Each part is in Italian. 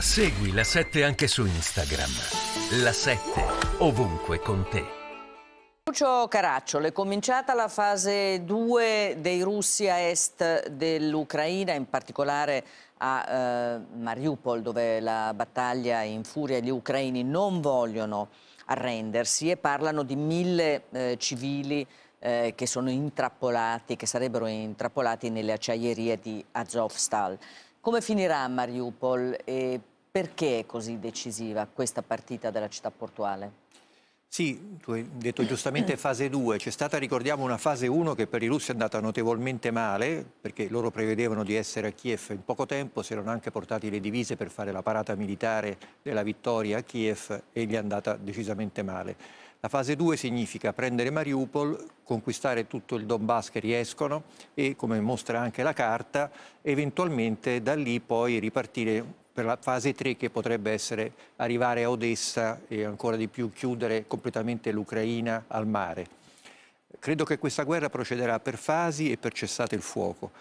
Segui la 7 anche su Instagram. La 7 ovunque con te. Lucio Caracciolo, è cominciata la fase 2 dei russi a est dell'Ucraina, in particolare a eh, Mariupol, dove la battaglia è in furia gli ucraini non vogliono arrendersi e parlano di mille eh, civili eh, che sono intrappolati, che sarebbero intrappolati nelle acciaierie di Azovstal. Come finirà Mariupol e perché è così decisiva questa partita della città portuale? Sì, tu hai detto giustamente fase 2, c'è stata ricordiamo una fase 1 che per i russi è andata notevolmente male perché loro prevedevano di essere a Kiev in poco tempo, si erano anche portati le divise per fare la parata militare della vittoria a Kiev e gli è andata decisamente male. La fase 2 significa prendere Mariupol, conquistare tutto il Donbass che riescono e, come mostra anche la carta, eventualmente da lì poi ripartire per la fase 3 che potrebbe essere arrivare a Odessa e ancora di più chiudere completamente l'Ucraina al mare. Credo che questa guerra procederà per fasi e per cessate il fuoco.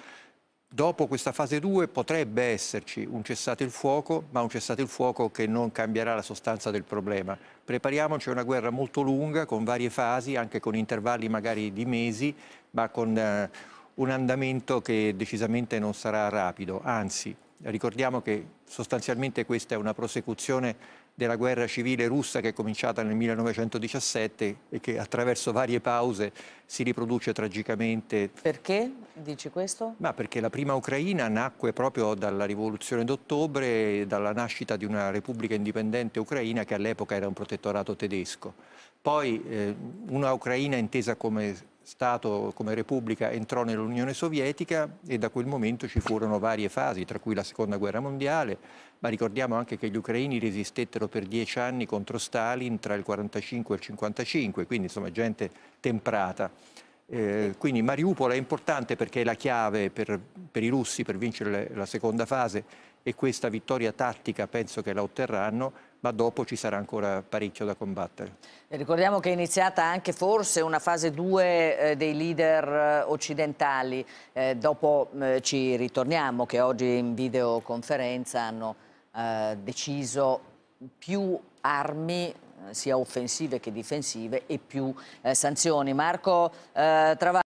Dopo questa fase 2 potrebbe esserci un cessate il fuoco, ma un cessate il fuoco che non cambierà la sostanza del problema. Prepariamoci a una guerra molto lunga, con varie fasi, anche con intervalli magari di mesi, ma con eh, un andamento che decisamente non sarà rapido, anzi Ricordiamo che sostanzialmente questa è una prosecuzione della guerra civile russa che è cominciata nel 1917 e che attraverso varie pause si riproduce tragicamente. Perché dici questo? Ma perché la prima Ucraina nacque proprio dalla rivoluzione d'ottobre, dalla nascita di una repubblica indipendente ucraina che all'epoca era un protettorato tedesco. Poi eh, una Ucraina intesa come Stato, come Repubblica, entrò nell'Unione Sovietica e da quel momento ci furono varie fasi, tra cui la Seconda Guerra Mondiale, ma ricordiamo anche che gli ucraini resistettero per dieci anni contro Stalin tra il 1945 e il 1955, quindi insomma gente temprata. Eh, quindi Mariupol è importante perché è la chiave per, per i russi per vincere la seconda fase e questa vittoria tattica penso che la otterranno ma dopo ci sarà ancora parecchio da combattere. E ricordiamo che è iniziata anche forse una fase 2 eh, dei leader eh, occidentali, eh, dopo eh, ci ritorniamo che oggi in videoconferenza hanno eh, deciso più armi eh, sia offensive che difensive e più sanzioni. Marco Travaglio.